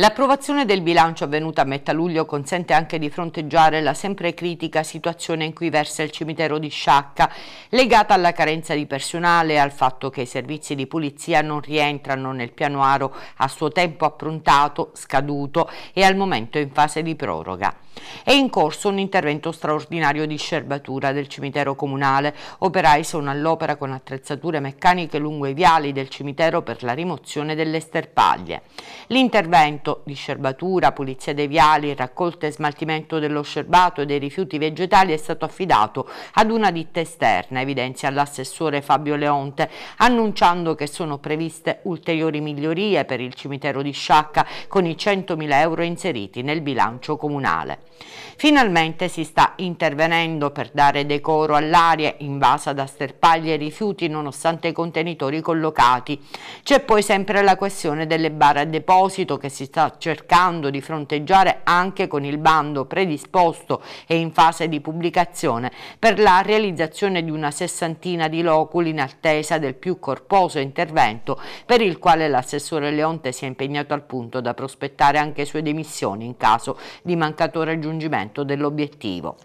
L'approvazione del bilancio avvenuta a metà luglio consente anche di fronteggiare la sempre critica situazione in cui versa il cimitero di Sciacca, legata alla carenza di personale e al fatto che i servizi di pulizia non rientrano nel pianuaro a suo tempo approntato, scaduto e al momento in fase di proroga. È in corso un intervento straordinario di scerbatura del cimitero comunale. Operai sono all'opera con attrezzature meccaniche lungo i viali del cimitero per la rimozione delle sterpaglie. L'intervento trattamento di scerbatura, pulizia dei viali, raccolta e smaltimento dello scerbato e dei rifiuti vegetali è stato affidato ad una ditta esterna, evidenzia l'assessore Fabio Leonte, annunciando che sono previste ulteriori migliorie per il cimitero di Sciacca con i 100.000 euro inseriti nel bilancio comunale. Finalmente si sta intervenendo per dare decoro all'aria invasa da sterpaglie e rifiuti nonostante i contenitori collocati. C'è poi sempre la questione delle bare a deposito che si sta sta cercando di fronteggiare anche con il bando predisposto e in fase di pubblicazione per la realizzazione di una sessantina di loculi in attesa del più corposo intervento per il quale l'assessore Leonte si è impegnato al punto da prospettare anche sue dimissioni in caso di mancato raggiungimento dell'obiettivo.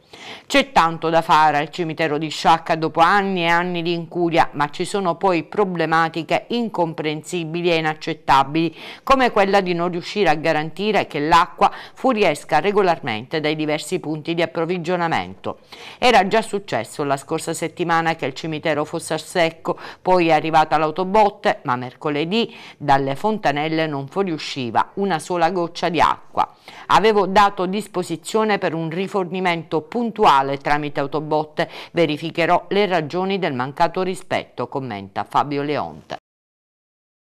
C'è tanto da fare al cimitero di Sciacca dopo anni e anni di incuria, ma ci sono poi problematiche incomprensibili e inaccettabili come quella di non riuscire riuscire a garantire che l'acqua fuoriesca regolarmente dai diversi punti di approvvigionamento. Era già successo la scorsa settimana che il cimitero fosse a secco, poi è arrivata l'autobotte, ma mercoledì dalle fontanelle non fuoriusciva una sola goccia di acqua. Avevo dato disposizione per un rifornimento puntuale tramite autobotte, verificherò le ragioni del mancato rispetto, commenta Fabio Leonte.